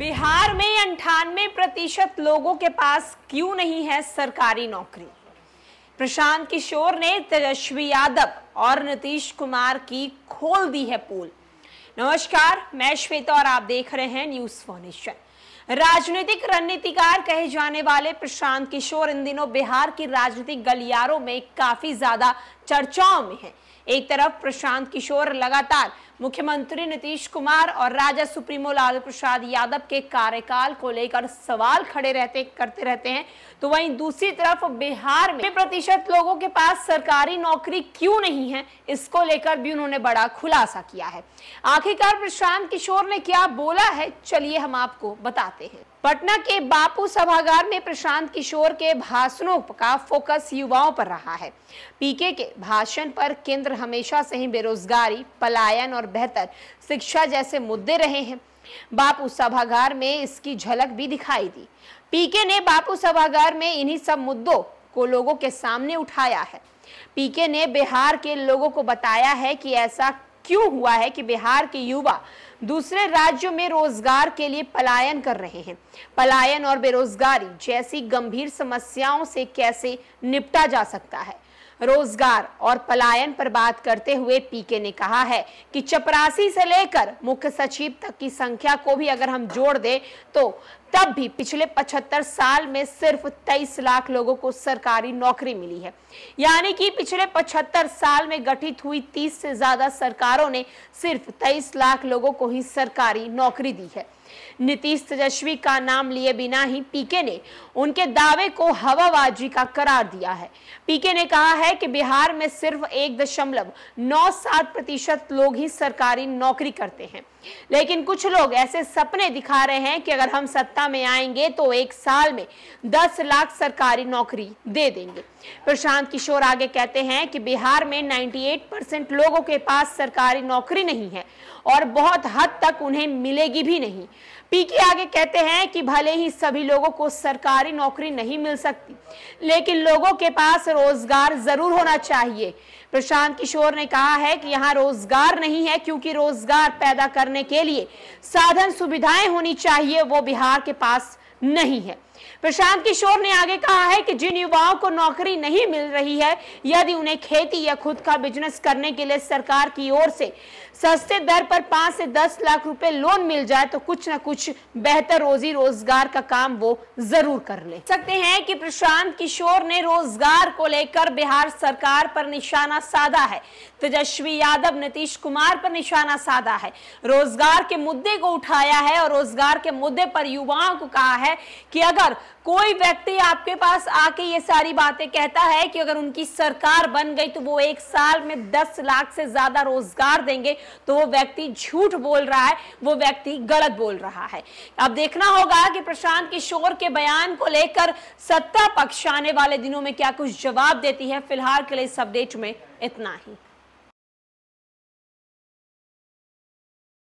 बिहार में अंठानवे प्रतिशत लोगों के पास क्यों नहीं है सरकारी नौकरी प्रशांत किशोर ने तेजस्वी यादव और नीतीश कुमार की खोल दी है पोल नमस्कार मैं श्वेता और आप देख रहे हैं न्यूज फॉर्नेशन राजनीतिक रणनीतिकार कहे जाने वाले प्रशांत किशोर इन दिनों बिहार की राजनीतिक गलियारों में काफी ज्यादा चर्चाओं में है एक तरफ प्रशांत किशोर लगातार मुख्यमंत्री नीतीश कुमार और राजा सुप्रीमो लाल प्रसाद यादव के कार्यकाल को लेकर सवाल खड़े रहते करते रहते हैं तो वहीं दूसरी तरफ बिहार में प्रतिशत लोगों के पास सरकारी नौकरी क्यों नहीं है इसको लेकर भी उन्होंने बड़ा खुलासा किया है आखिरकार प्रशांत किशोर ने क्या बोला है चलिए हम आपको बताते हैं पटना के बापू सभागार में प्रशांत किशोर के भाषणों का फोकस युवाओं पर रहा है पीके के भाषण पर केंद्र हमेशा से ही बेरोजगारी पलायन और बेहतर शिक्षा जैसे मुद्दे रहे हैं बापू सभागार में इसकी झलक भी दिखाई दी पीके ने बापू सभागार में इन्हीं सब मुद्दों को लोगों के सामने उठाया है पीके ने बिहार के लोगों को बताया है कि ऐसा क्यों हुआ है कि बिहार के युवा दूसरे राज्यों में रोजगार के लिए पलायन कर रहे हैं पलायन और बेरोजगारी जैसी गंभीर समस्याओं से कैसे निपटा जा सकता है रोजगार और पलायन पर बात करते हुए पीके ने कहा है कि चपरासी से लेकर मुख्य सचिव तक की संख्या को भी अगर हम जोड़ दें तो तब भी पिछले 75 साल में सिर्फ 23 लाख लोगों को सरकारी नौकरी मिली है यानी कि पिछले 75 साल में गठित हुई 30 से ज्यादा सरकारों ने सिर्फ 23 लाख लोगों को ही सरकारी नौकरी दी है नीतीश तेजस्वी का नाम लिए बिना ही पीके ने उनके दावे को हवाबाजी का करार दिया है पीके ने कहा है कि बिहार में सिर्फ एक दशमलव नौ सात प्रतिशत लोग ही सरकारी नौकरी करते हैं लेकिन कुछ लोग ऐसे सपने दिखा रहे हैं कि अगर हम सत्ता में आएंगे तो एक साल में दस लाख सरकारी नौकरी दे देंगे प्रशांत किशोर आगे कहते हैं कि बिहार में 98 परसेंट लोगों के पास सरकारी नौकरी नहीं है और बहुत हद तक उन्हें मिलेगी भी नहीं पीके आगे कहते हैं कि भले ही सभी लोगों को सरकारी नौकरी नहीं मिल सकती लेकिन लोगों के पास रोजगार जरूर होना चाहिए प्रशांत किशोर ने कहा है कि यहाँ रोजगार नहीं है क्योंकि रोजगार पैदा करने के लिए साधन सुविधाएं होनी चाहिए वो बिहार के पास नहीं है प्रशांत किशोर ने आगे कहा है कि जिन युवाओं को नौकरी नहीं मिल रही है यदि उन्हें खेती या खुद का बिजनेस करने के लिए सरकार की ओर से सस्ते दर पर पांच से दस लाख रुपए लोन मिल जाए तो कुछ ना कुछ बेहतर रोजी रोजगार का काम वो जरूर कर ले सकते हैं कि प्रशांत किशोर ने रोजगार को लेकर बिहार सरकार पर निशाना साधा है तेजस्वी यादव नीतीश कुमार पर निशाना साधा है रोजगार के मुद्दे को उठाया है और रोजगार के मुद्दे पर युवाओं को कहा है कि अगर कोई व्यक्ति आपके पास आके ये सारी बातें कहता है कि अगर उनकी सरकार बन गई तो वो एक साल में दस लाख से ज्यादा रोजगार देंगे तो वो व्यक्ति झूठ बोल रहा है वो व्यक्ति गलत बोल रहा है अब देखना होगा कि प्रशांत किशोर के बयान को लेकर सत्ता पक्ष आने वाले दिनों में क्या कुछ जवाब देती है फिलहाल के लिए इस अपडेट में इतना ही